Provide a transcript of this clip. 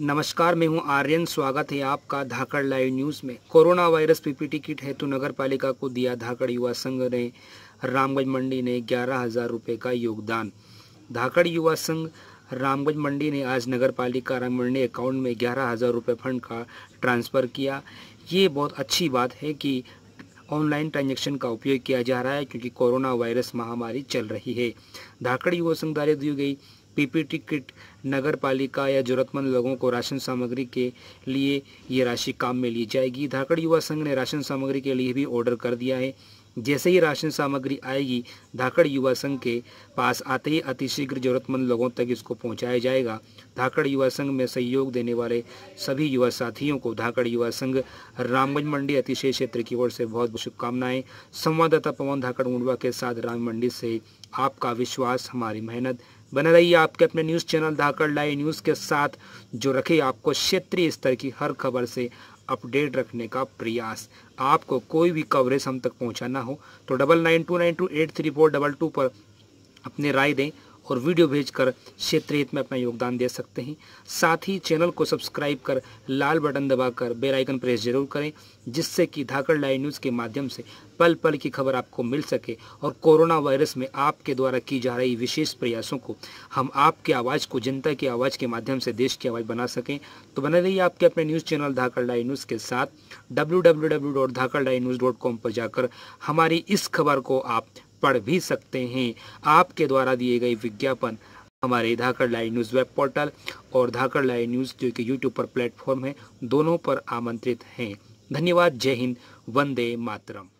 नमस्कार मैं हूं आर्यन स्वागत है आपका धाकड़ लाइव न्यूज़ में कोरोना वायरस पीपीटी किट हेतु नगर पालिका को दिया धाकड़ युवा संघ ने रामगंज मंडी ने ग्यारह हज़ार रुपये का योगदान धाकड़ युवा संघ रामगंज मंडी ने आज नगर पालिका राम मंडी अकाउंट में ग्यारह हज़ार रुपये फंड का ट्रांसफ़र किया ये बहुत अच्छी बात है कि ऑनलाइन ट्रांजेक्शन का उपयोग किया जा रहा है क्योंकि कोरोना वायरस महामारी चल रही है धाकड़ युवा संघ द्वारा दी गई पीपीटी किट नगर पालिका या जरूरतमंद लोगों को राशन सामग्री के लिए ये राशि काम में ली जाएगी धाकड़ युवा संघ ने राशन सामग्री के लिए भी ऑर्डर कर दिया है जैसे ही राशन सामग्री आएगी धाकड़ युवा संघ के पास आते ही अतिशीघ्र जरूरतमंद लोगों तक इसको पहुंचाया जाएगा धाकड़ युवा संघ में सहयोग देने वाले सभी युवा साथियों को धाकड़ युवा संघ रामगंज मंडी अतिशय क्षेत्र की ओर से बहुत बहुत शुभकामनाएं संवाददाता पवन धाकड़ मुंडवा के साथ राम मंडी से आपका विश्वास हमारी मेहनत बने रहिए आपके अपने news channel Dhakad live news के साथ जो रखे आपको क्षेत्रीय स्तर की हर खबर से अपडेट रखने का प्रयास आपको कोई भी कवरेज हम तक पहुंचाना हो तो double nine two nine two eight three four double two पर अपने राय दें और वीडियो भेजकर क्षेत्र हित में अपना योगदान दे सकते हैं साथ ही चैनल को सब्सक्राइब कर लाल बटन दबाकर बेल आइकन प्रेस जरूर करें जिससे कि धाकड़ लाइव न्यूज़ के माध्यम से पल पल की खबर आपको मिल सके और कोरोना वायरस में आपके द्वारा की जा रही विशेष प्रयासों को हम आपके आवाज़ को जनता की आवाज़ के माध्यम से देश की आवाज़ बना सकें तो बने रहिए आपके अपने news channel Dhakad live news के साथ डब्ल्यू पर जाकर हमारी इस खबर को आप पढ़ भी सकते हैं आपके द्वारा दिए गए विज्ञापन हमारे Dhakad live news web portal और धाकड़ लाइव न्यूज़ जो कि यूट्यूब पर प्लेटफॉर्म है दोनों पर आमंत्रित हैं धन्यवाद जय हिंद वंदे मातरम